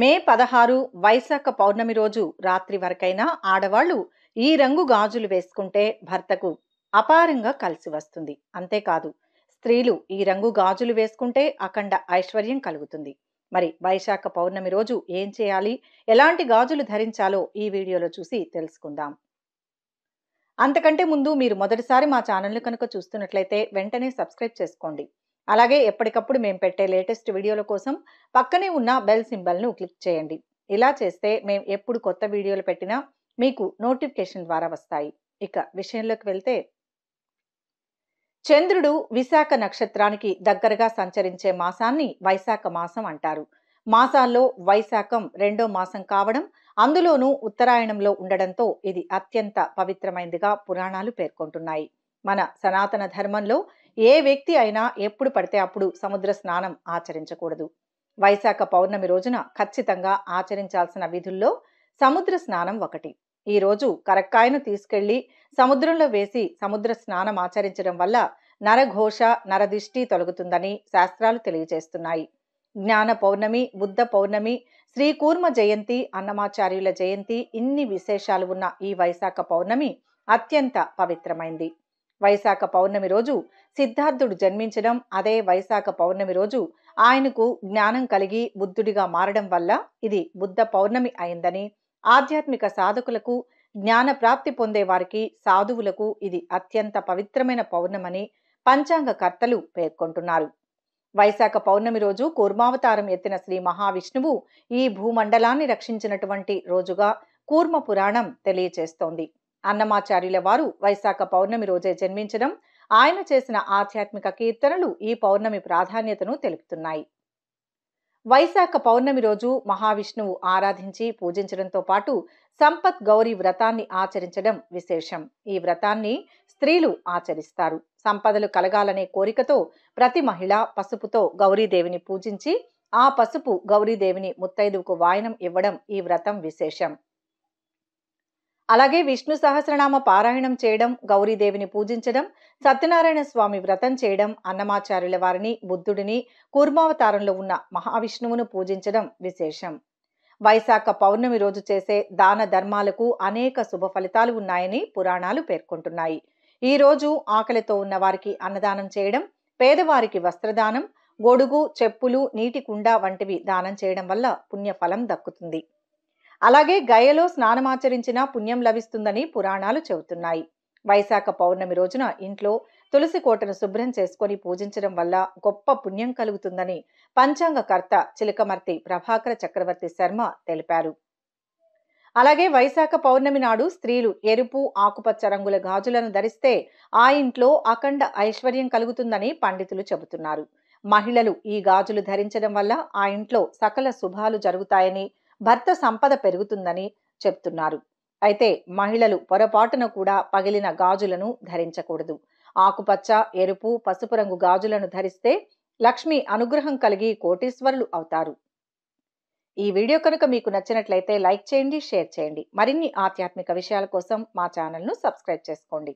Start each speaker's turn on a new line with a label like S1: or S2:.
S1: మే పదహారు వైశాఖ పౌర్ణమి రోజు రాత్రి వరకైనా ఆడవాళ్లు ఈ రంగు గాజులు వేసుకుంటే భర్తకు అపారంగా కలిసి వస్తుంది అంతేకాదు స్త్రీలు ఈ రంగు గాజులు వేసుకుంటే అఖండ ఐశ్వర్యం కలుగుతుంది మరి వైశాఖ పౌర్ణమి రోజు ఏం చేయాలి ఎలాంటి గాజులు ధరించాలో ఈ వీడియోలో చూసి తెలుసుకుందాం అంతకంటే ముందు మీరు మొదటిసారి మా ఛానల్ను కనుక చూస్తున్నట్లయితే వెంటనే సబ్స్క్రైబ్ చేసుకోండి అలాగే ఎప్పటికప్పుడు మేము పెట్టే లేటెస్ట్ వీడియోల కోసం పక్కనే ఉన్న బెల్ సింబల్ను క్లిక్ చేయండి ఇలా చేస్తే మేము ఎప్పుడు కొత్త వీడియోలు పెట్టినా మీకు నోటిఫికేషన్ ద్వారా వస్తాయి ఇక విషయంలోకి వెళ్తే చంద్రుడు విశాఖ నక్షత్రానికి దగ్గరగా సంచరించే మాసాన్ని వైశాఖ మాసం అంటారు మాసాల్లో వైశాఖం రెండో మాసం కావడం అందులోనూ ఉత్తరాయణంలో ఉండడంతో ఇది అత్యంత పవిత్రమైందిగా పురాణాలు పేర్కొంటున్నాయి మన సనాతన ధర్మంలో ఏ వ్యక్తి అయినా ఎప్పుడు పడితే అప్పుడు సముద్ర స్నానం ఆచరించకూడదు వైశాఖ పౌర్ణమి రోజున ఖచ్చితంగా ఆచరించాల్సిన విధుల్లో సముద్ర స్నానం ఒకటి ఈ రోజు కరక్కాయను తీసుకెళ్లి సముద్రంలో వేసి సముద్ర స్నానం ఆచరించడం వల్ల నరఘోష నరదిష్టి తొలగుతుందని శాస్త్రాలు తెలియజేస్తున్నాయి జ్ఞాన పౌర్ణమి బుద్ధ పౌర్ణమి శ్రీకూర్మ జయంతి అన్నమాచార్యుల జయంతి ఇన్ని విశేషాలు ఉన్న ఈ వైశాఖ పౌర్ణమి అత్యంత పవిత్రమైంది వైశాఖ పౌర్ణమి రోజు సిద్ధార్థుడు జన్మించడం అదే వైశాఖ పౌర్ణమి రోజు ఆయనకు జ్ఞానం కలిగి బుద్ధుడిగా మారడం వల్ల ఇది బుద్ధ పౌర్ణమి అయిందని ఆధ్యాత్మిక సాధకులకు జ్ఞాన ప్రాప్తి పొందేవారికి సాధువులకు ఇది అత్యంత పవిత్రమైన పౌర్ణమని పంచాంగకర్తలు పేర్కొంటున్నారు వైశాఖ పౌర్ణమి రోజు కూర్మావతారం ఎత్తిన శ్రీ మహావిష్ణువు ఈ భూమండలాన్ని రక్షించినటువంటి రోజుగా కూర్మ పురాణం తెలియచేస్తోంది అన్నమాచార్యుల వారు వైశాఖ పౌర్ణమి రోజే జన్మించడం ఆయన చేసిన ఆధ్యాత్మిక కీర్తనలు ఈ పౌర్ణమి ప్రాధాన్యతను తెలుపుతున్నాయి వైశాఖ పౌర్ణమి రోజు మహావిష్ణువు ఆరాధించి పూజించడంతో పాటు సంపత్ గౌరీ వ్రతాన్ని ఆచరించడం విశేషం ఈ వ్రతాన్ని స్త్రీలు ఆచరిస్తారు సంపదలు కలగాలనే కోరికతో ప్రతి మహిళ పసుపుతో గౌరీదేవిని పూజించి ఆ పసుపు గౌరీదేవిని ముత్తైదువుకు వాయనం ఇవ్వడం ఈ వ్రతం విశేషం అలాగే విష్ణు సహస్రనామ పారాయణం చేయడం గౌరీదేవిని పూజించడం సత్యనారాయణ స్వామి వ్రతం చేయడం అన్నమాచార్యుల వారిని బుద్ధుడిని కూర్మావతారంలో ఉన్న మహావిష్ణువును పూజించడం విశేషం వైశాఖ పౌర్ణమి రోజు చేసే దాన ధర్మాలకు అనేక శుభ ఫలితాలు ఉన్నాయని పురాణాలు పేర్కొంటున్నాయి ఈ రోజు ఆకలితో ఉన్న వారికి అన్నదానం చేయడం పేదవారికి వస్త్రదానం గొడుగు చెప్పులు నీటి కుండ వంటివి దానం చేయడం వల్ల పుణ్యఫలం దక్కుతుంది అలాగే గయలో స్నానమాచరించినా పుణ్యం లభిస్తుందని పురాణాలు చెబుతున్నాయి వైశాఖ పౌర్ణమి రోజున ఇంట్లో తులసి కోటను శుభ్రం చేసుకొని పూజించడం వల్ల గొప్ప పుణ్యం కలుగుతుందని పంచాంగకర్త చిలకమర్తి ప్రభాకర చక్రవర్తి శర్మ తెలిపారు అలాగే వైశాఖ పౌర్ణమి నాడు స్త్రీలు ఎరుపు ఆకుపచ్చ రంగుల గాజులను ధరిస్తే ఆ ఇంట్లో అఖండ ఐశ్వర్యం కలుగుతుందని పండితులు చెబుతున్నారు మహిళలు ఈ గాజులు ధరించడం వల్ల ఆ ఇంట్లో సకల శుభాలు జరుగుతాయని భర్త సంపద పెరుగుతుందని చెప్తున్నారు అయితే మహిళలు పొరపాటున కూడా పగిలిన గాజులను ధరించకూడదు ఆకుపచ్చ ఎరుపు పసుపు రంగు గాజులను ధరిస్తే లక్ష్మి అనుగ్రహం కలిగి కోటీశ్వరులు అవుతారు ఈ వీడియో కనుక మీకు నచ్చినట్లయితే లైక్ చేయండి షేర్ చేయండి మరిన్ని ఆధ్యాత్మిక విషయాల కోసం మా ఛానల్ను సబ్స్క్రైబ్ చేసుకోండి